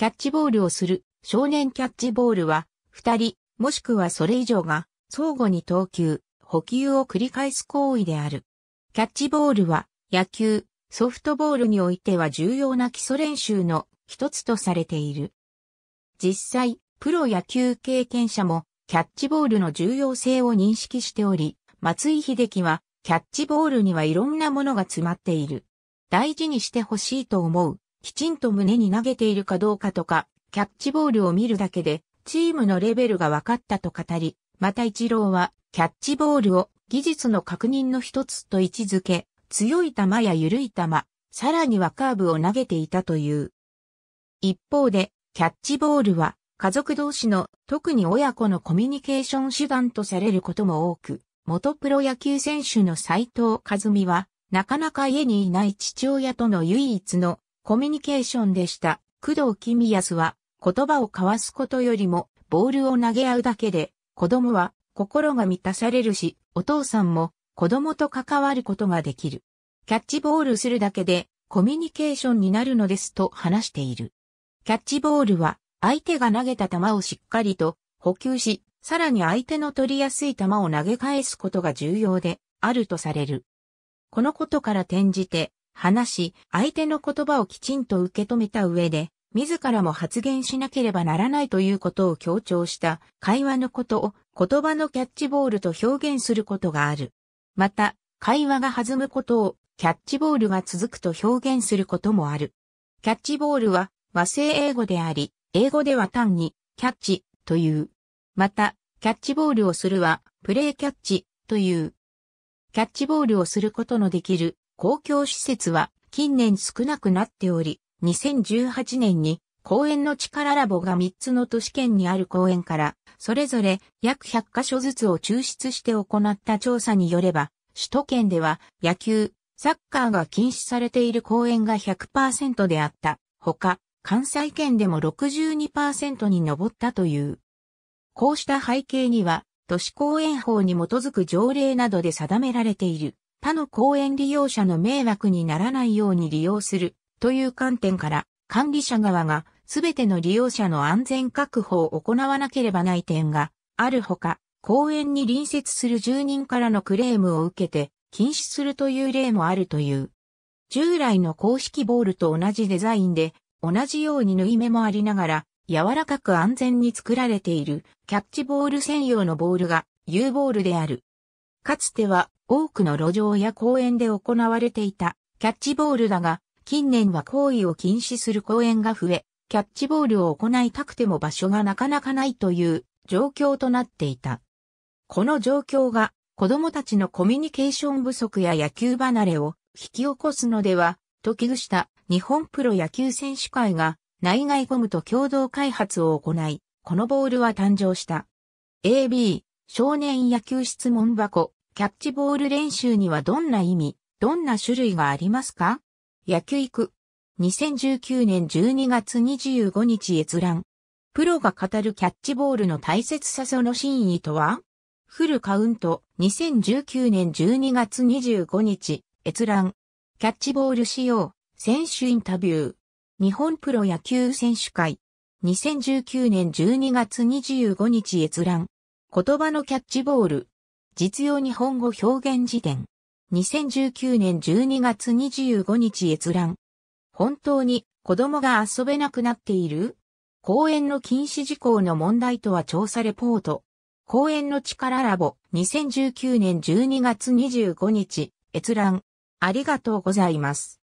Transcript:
キャッチボールをする少年キャッチボールは、二人、もしくはそれ以上が、相互に投球、補給を繰り返す行為である。キャッチボールは、野球、ソフトボールにおいては重要な基礎練習の一つとされている。実際、プロ野球経験者も、キャッチボールの重要性を認識しており、松井秀喜は、キャッチボールにはいろんなものが詰まっている。大事にしてほしいと思うきちんと胸に投げているかどうかとか、キャッチボールを見るだけで、チームのレベルが分かったと語り、また一郎は、キャッチボールを技術の確認の一つと位置づけ、強い球や緩い球、さらにはカーブを投げていたという。一方で、キャッチボールは、家族同士の、特に親子のコミュニケーション手段とされることも多く、元プロ野球選手の斎藤和美は、なかなか家にいない父親との唯一のコミュニケーションでした。工藤公康は言葉を交わすことよりもボールを投げ合うだけで子供は心が満たされるしお父さんも子供と関わることができる。キャッチボールするだけでコミュニケーションになるのですと話している。キャッチボールは相手が投げた球をしっかりと補給し、さらに相手の取りやすい球を投げ返すことが重要であるとされる。このことから転じて、話し、相手の言葉をきちんと受け止めた上で、自らも発言しなければならないということを強調した会話のことを言葉のキャッチボールと表現することがある。また、会話が弾むことをキャッチボールが続くと表現することもある。キャッチボールは和製英語であり、英語では単にキャッチという。また、キャッチボールをするはプレイキャッチという。キャッチボールをすることのできる公共施設は近年少なくなっており、2018年に公園の力ラボが3つの都市圏にある公園から、それぞれ約100カ所ずつを抽出して行った調査によれば、首都圏では野球、サッカーが禁止されている公園が100%であった。ほか、関西圏でも62%に上ったという。こうした背景には、都市公園法に基づく条例などで定められている他の公園利用者の迷惑にならないように利用するという観点から管理者側がすべての利用者の安全確保を行わなければない点があるほか、公園に隣接する住人からのクレームを受けて禁止するという例もあるという。従来の公式ボールと同じデザインで同じように縫い目もありながら柔らかく安全に作られているキャッチボール専用のボールが U ボールである。かつては多くの路上や公園で行われていたキャッチボールだが、近年は行為を禁止する公園が増え、キャッチボールを行いたくても場所がなかなかないという状況となっていた。この状況が子供たちのコミュニケーション不足や野球離れを引き起こすのでは、と危惧した日本プロ野球選手会が内外ゴムと共同開発を行い、このボールは誕生した。AB 少年野球質問箱キャッチボール練習にはどんな意味、どんな種類がありますか野球行く。2019年12月25日閲覧。プロが語るキャッチボールの大切さその真意とはフルカウント2019年12月25日閲覧。キャッチボール仕様、選手インタビュー。日本プロ野球選手会。2019年12月25日閲覧。言葉のキャッチボール。実用日本語表現辞典。2019年12月25日閲覧。本当に子供が遊べなくなっている公園の禁止事項の問題とは調査レポート。公園の力ラボ2019年12月25日閲覧。ありがとうございます。